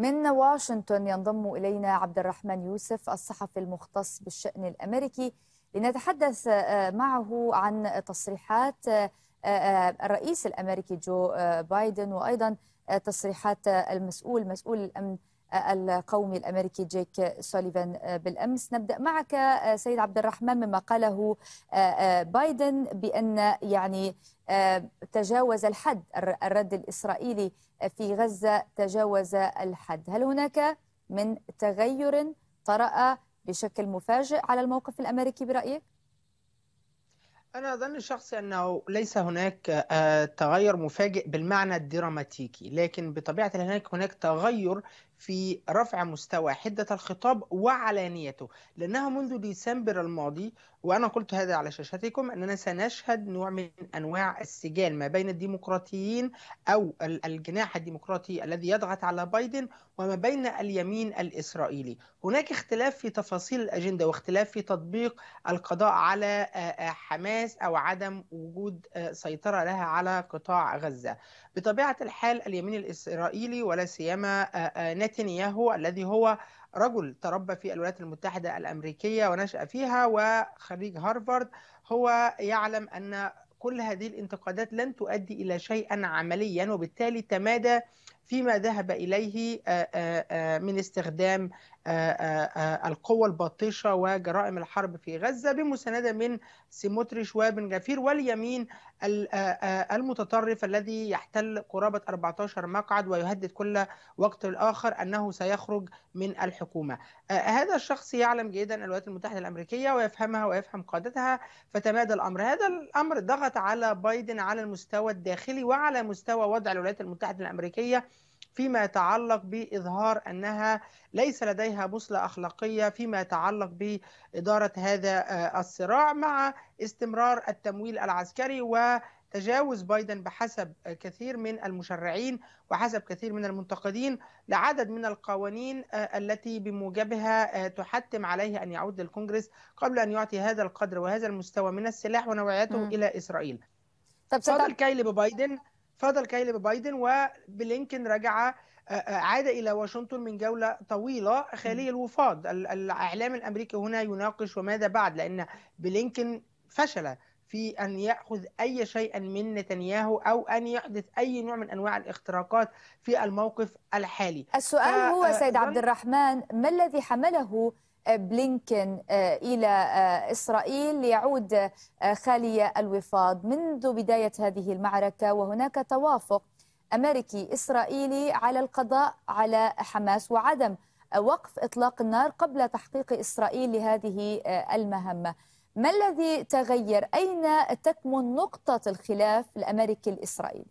من واشنطن ينضم إلينا عبد الرحمن يوسف الصحفي المختص بالشأن الأمريكي لنتحدث آه، معه عن تصريحات آه، آه، الرئيس الأمريكي جو بايدن وأيضا تصريحات المسؤول مسؤول الأمن القومي الامريكي جيك سوليفان آه، بالامس نبدا معك آه، سيد عبد الرحمن مما قاله آه، بايدن بان يعني تجاوز الحد الرد الاسرائيلي في غزه تجاوز الحد هل هناك من تغير طرأ بشكل مفاجئ على الموقف الامريكي برايك أنا أظن شخصي أنه ليس هناك تغير مفاجئ بالمعنى الدراماتيكي، لكن بطبيعة هناك هناك تغير في رفع مستوى حدة الخطاب وعلانيته لأنها منذ ديسمبر الماضي وأنا قلت هذا على شاشتكم أننا سنشهد نوع من أنواع السجال ما بين الديمقراطيين أو الجناح الديمقراطي الذي يضغط على بايدن وما بين اليمين الإسرائيلي هناك اختلاف في تفاصيل الأجندة واختلاف في تطبيق القضاء على آه، آه، حماس أو عدم وجود آه، سيطرة لها على قطاع غزة بطبيعة الحال اليمين الإسرائيلي ولا سيما نتنياهو الذي هو رجل تربى في الولايات المتحدة الأمريكية ونشأ فيها وخريج هارفارد هو يعلم أن كل هذه الانتقادات لن تؤدي إلى شيء عمليا وبالتالي تمادى فيما ذهب اليه من استخدام القوى الباطشه وجرائم الحرب في غزه بمسانده من سيموتريش وبن جفير واليمين المتطرف الذي يحتل قرابه 14 مقعد ويهدد كل وقت الاخر انه سيخرج من الحكومه. هذا الشخص يعلم جيدا الولايات المتحده الامريكيه ويفهمها ويفهم قادتها فتمادى الامر، هذا الامر ضغط على بايدن على المستوى الداخلي وعلى مستوى وضع الولايات المتحده الامريكيه فيما يتعلق بإظهار أنها ليس لديها بوصلة أخلاقية فيما يتعلق بإدارة هذا آه، الصراع مع استمرار التمويل العسكري و تجاوز بايدن بحسب كثير من المشرعين وحسب كثير من المنتقدين لعدد من القوانين آه، التي بموجبها آه، تحتم عليه ان يعود للكونغرس قبل ان يعطي هذا القدر وهذا المستوى من السلاح ونوعيته الى اسرائيل. طب فضل كيل ببايدن فضل كيلب بايدن وبلينكن رجع آه، آه، عاد إلى واشنطن من جولة طويلة خالي الوفاض الإعلام الأمريكي هنا يناقش وماذا بعد لأن بلينكن فشل في أن يأخذ أي شيء من نتنياهو أو أن يحدث أي نوع من أنواع الاختراقات في الموقف الحالي السؤال هو آه، سيد عبد الرحمن ما الذي حمله آه، بلينكن آه، إلى آه، إسرائيل ليعود خالي الوفاض منذ بداية هذه المعركة وهناك توافق أمريكي إسرائيلي على القضاء على حماس وعدم وقف إطلاق النار قبل تحقيق إسرائيل لهذه المهمة ما الذي تغير؟ أين تكمن نقطة الخلاف الأمريكي الإسرائيلي؟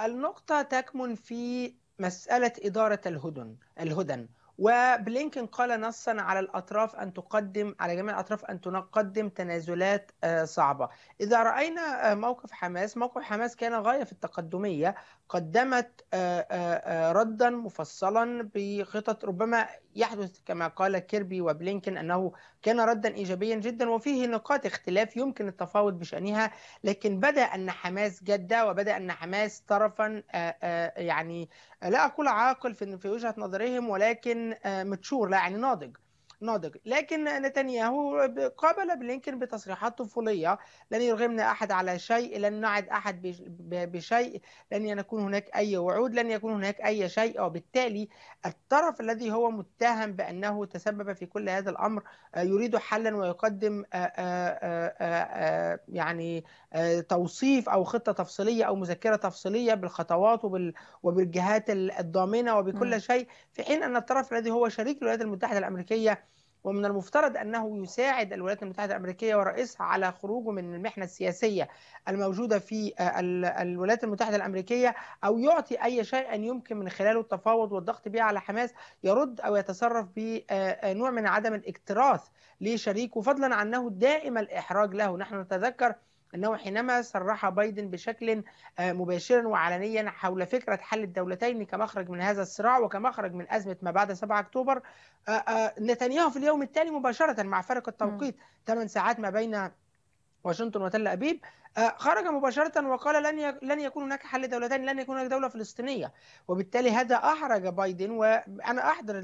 النقطة تكمن في مسألة إدارة الهدن الهدن وبلينكن قال نصا على الأطراف أن تقدم على جميع الأطراف أن تقدم تنازلات آه، صعبة إذا رأينا آه، موقف حماس موقف حماس كان غاية في التقدمية قدمت آه، ردا مفصلا بخطط ربما يحدث كما قال كيربي وبلينكن أنه كان ردا إيجابيا جدا وفيه نقاط اختلاف يمكن التفاوض بشأنها لكن بدأ أن حماس جادة وبدأ أن حماس طرفا آه، آه، يعني لا أقول عاقل في وجهة نظرهم ولكن آه، متشور لا يعني ناضج ناضج لكن نتنياهو قابل بلينكن بتصريحات طفولية لن يرغمنا أحد على شيء لن نعد أحد بشيء لن يكون هناك أي وعود لن يكون هناك أي شيء وبالتالي الطرف الذي هو متهم بأنه تسبب في كل هذا الأمر آه، يريد حلا ويقدم آه، آه، يعني توصيف أو خطة تفصيلية أو مذكرة تفصيلية بالخطوات وبالجهات الضامنة وبكل شيء في حين أن الطرف الذي هو شريك الولايات المتحدة الأمريكية ومن المفترض انه يساعد الولايات المتحده الامريكيه ورئيسها على خروجه من المحنه السياسيه الموجوده في آه، الولايات المتحده الامريكيه او يعطي اي شيء أن يمكن من خلاله التفاوض والضغط به على حماس يرد او يتصرف بنوع آه، آه، من عدم الاكتراث لشريكه فضلا عن انه دائم الاحراج له نحن نتذكر أنه حينما صرح بايدن بشكل آه، مباشر وعلنيا حول فكرة حل الدولتين كمخرج من هذا الصراع وكمخرج من أزمة ما بعد 7 أكتوبر آه، آه، نتنياهو في اليوم التالي مباشرة مع فرق التوقيت 8 ساعات ما بين واشنطن وتل أبيب آه، خرج مباشرة وقال لن لن يكون هناك حل دولتين لن يكون هناك دولة فلسطينية وبالتالي هذا أحرج بايدن وأنا أحضر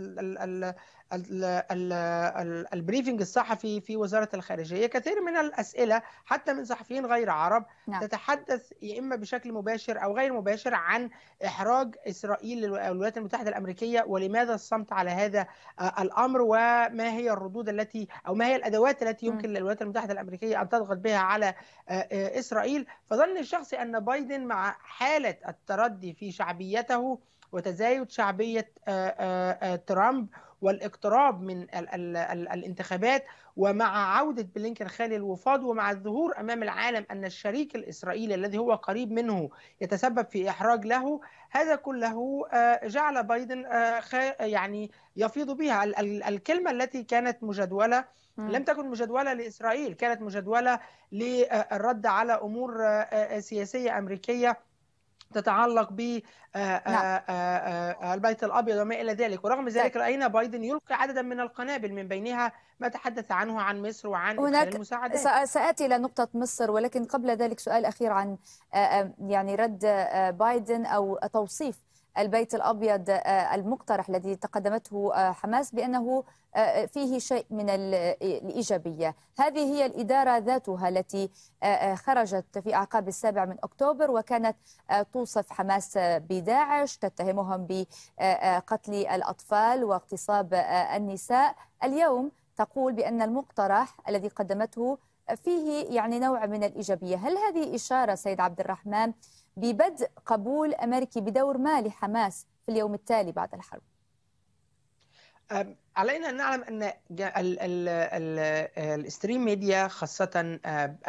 البريفنج الصحفي في وزارة الخارجية كثير من الأسئلة حتى من صحفيين غير عرب نعم. تتحدث يا إما بشكل مباشر أو غير مباشر عن إحراج إسرائيل للولايات المتحدة الأمريكية ولماذا الصمت على هذا آه، الأمر وما هي الردود التي أو ما هي الأدوات التي يمكن للولايات المتحدة الأمريكية أن تضغط بها على آه، إسرائيل فظن الشخص أن بايدن مع حالة التردي في شعبيته وتزايد شعبية آه، آه، آه، ترامب والاقتراب من ال ال ال الانتخابات ومع عودة بلينكن خالي الوفاض ومع الظهور أمام العالم أن الشريك الإسرائيلي الذي هو قريب منه يتسبب في إحراج له هذا كله آه، جعل بايدن آه، يعني يفيض بها الكلمة التي كانت مجدولة لم تكن مجدولة لإسرائيل كانت مجدولة للرد على أمور آه، سياسية أمريكية تتعلق ب آه، آه، نعم. آه، البيت الابيض وما الى ذلك ورغم طيب. ذلك راينا بايدن يلقي عددا من القنابل من بينها ما تحدث عنه عن مصر وعن هناك المساعدات ساتي الى نقطه مصر ولكن قبل ذلك سؤال اخير عن يعني رد بايدن او توصيف البيت الابيض آه، المقترح الذي تقدمته آه، حماس بانه آه، فيه شيء من الايجابيه، هذه هي الاداره ذاتها التي خرجت في اعقاب السابع من اكتوبر وكانت توصف حماس بداعش، تتهمهم بقتل الاطفال واغتصاب النساء، اليوم تقول بان المقترح الذي قدمته فيه يعني نوع من الايجابيه، هل هذه اشاره سيد عبد الرحمن ببدء قبول أمريكي بدور ما لحماس في اليوم التالي بعد الحرب علينا ان نعلم ان الاستريم ميديا خاصه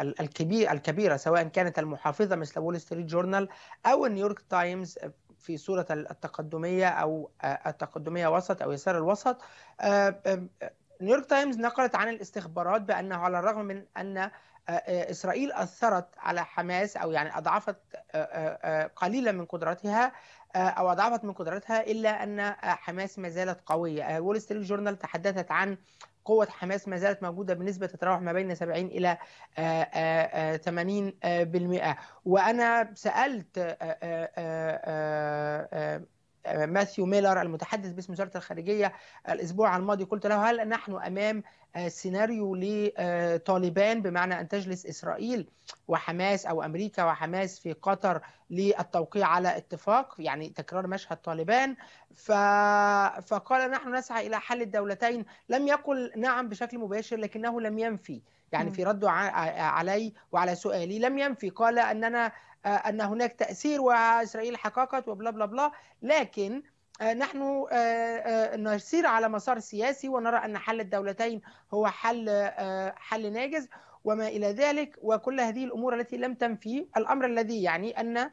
الكبير الكبيره سواء كانت المحافظه مثل وول ستريت جورنال او نيويورك تايمز في صورة التقدمية أو التقدمية وسط أو يسار الوسط نيويورك تايمز نقلت عن الاستخبارات بأنه على الرغم من أن آه، آه، إسرائيل أثرت على حماس أو يعني أضعفت آه، قليلا من قدرتها أو أضعفت من قدرتها إلا أن حماس ما زالت قوية وول ستريت جورنال تحدثت عن قوة حماس ما زالت موجودة بنسبة تتراوح ما بين 70 إلى 80% وأنا سألت ماثيو ميلر المتحدث باسم وزاره الخارجيه الاسبوع الماضي قلت له هل نحن امام آه، سيناريو لطالبان بمعنى ان تجلس اسرائيل وحماس او امريكا وحماس في قطر للتوقيع على اتفاق يعني تكرار مشهد طالبان ف... فقال نحن نسعى الى حل الدولتين لم يقل نعم بشكل مباشر لكنه لم ينفي يعني في رده علي وعلى سؤالي لم ينفي قال أننا أن هناك تأثير وإسرائيل حققت وبلا بلا بلا لكن نحن نسير على مسار سياسي ونرى أن حل الدولتين هو حل حل ناجز وما إلى ذلك وكل هذه الأمور التي لم تنفي الأمر الذي يعني أن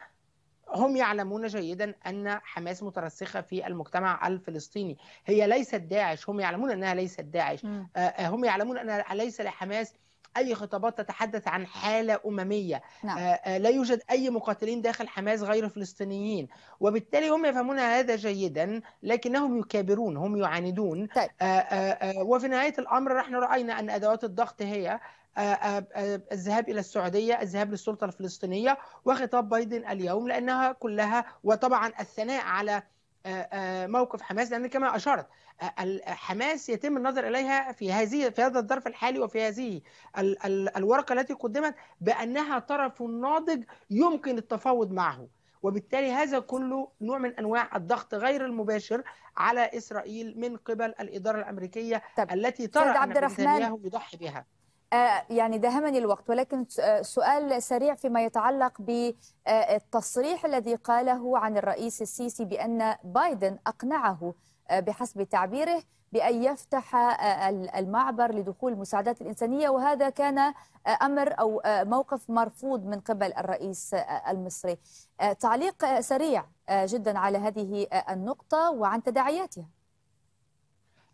هم يعلمون جيدا ان حماس مترسخه في المجتمع الفلسطيني، هي ليست داعش، هم يعلمون انها ليست داعش، هم يعلمون ان ليس لحماس اي خطابات تتحدث عن حاله امميه نعم. آه، آه، لا يوجد اي مقاتلين داخل حماس غير فلسطينيين وبالتالي هم يفهمون هذا جيدا لكنهم يكابرون هم يعاندون طيب. آه، وفي نهايه الامر نحن راينا ان ادوات الضغط هي الذهاب الى السعوديه، الذهاب للسلطه الفلسطينيه وخطاب بايدن اليوم لانها كلها وطبعا الثناء على آه، آه، موقف حماس لان كما اشرت آه، حماس يتم النظر اليها في هذه في هذا الظرف الحالي وفي هذه الورقه التي قدمت بانها طرف ناضج يمكن التفاوض معه وبالتالي هذا كله نوع من انواع الضغط غير المباشر على اسرائيل من قبل الاداره الامريكيه طب. التي ترى ان عبد الرحمن يضحي بها آه، يعني دهمني الوقت ولكن آه، سؤال سريع فيما يتعلق بالتصريح آه، الذي قاله عن الرئيس السيسي بأن بايدن أقنعه بحسب تعبيره بأن يفتح المعبر لدخول المساعدات الإنسانية وهذا كان أمر أو موقف مرفوض من قبل الرئيس المصري تعليق سريع جدا على هذه النقطة وعن تداعياتها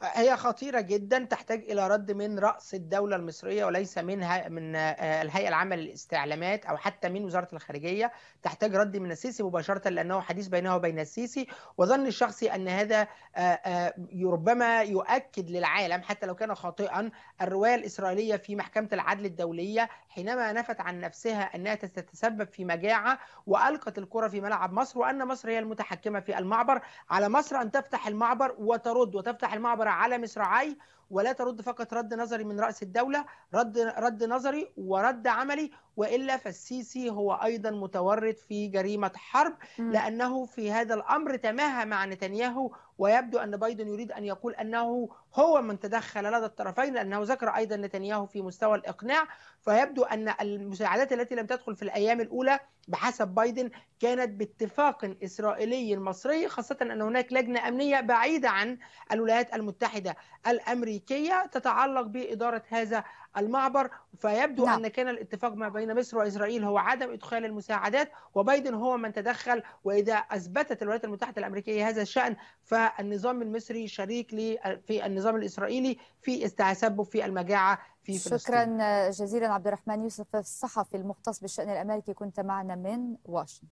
هي خطيرة جدا تحتاج إلى رد من رأس الدولة المصرية وليس منها من آه، الهيئة العامة للاستعلامات أو حتى من وزارة الخارجية تحتاج رد من السيسي مباشرة لأنه حديث بينه وبين السيسي وظن الشخصي أن هذا آه، آه، ربما يؤكد للعالم حتى لو كان خاطئا الرواية الإسرائيلية في محكمة العدل الدولية حينما نفت عن نفسها أنها تتسبب في مجاعة وألقت الكرة في ملعب مصر وأن مصر هي المتحكمة في المعبر على مصر أن تفتح المعبر وترد وتفتح المعبر على مصراعيه ولا ترد فقط رد نظري من رأس الدولة رد, رد نظري ورد عملي وإلا فالسيسي هو أيضا متورط في جريمة حرب لأنه في هذا الأمر تماهى مع نتنياهو ويبدو أن بايدن يريد أن يقول أنه هو من تدخل لدى الطرفين لأنه ذكر أيضا نتنياهو في مستوى الإقناع فيبدو أن المساعدات التي لم تدخل في الأيام الأولى بحسب بايدن كانت باتفاق إسرائيلي مصري خاصة أن هناك لجنة أمنية بعيدة عن الولايات المتحدة الأمريكية أمريكية تتعلق بإدارة هذا المعبر فيبدو نعم. أن كان الاتفاق ما بين مصر وإسرائيل هو عدم إدخال المساعدات وبايدن هو من تدخل وإذا أثبتت الولايات المتحدة الأمريكية هذا الشأن فالنظام المصري شريك في النظام الإسرائيلي في التسبب في المجاعة في فلسطين شكرا جزيلا عبد الرحمن يوسف الصحفي المختص بالشأن الأمريكي كنت معنا من واشنطن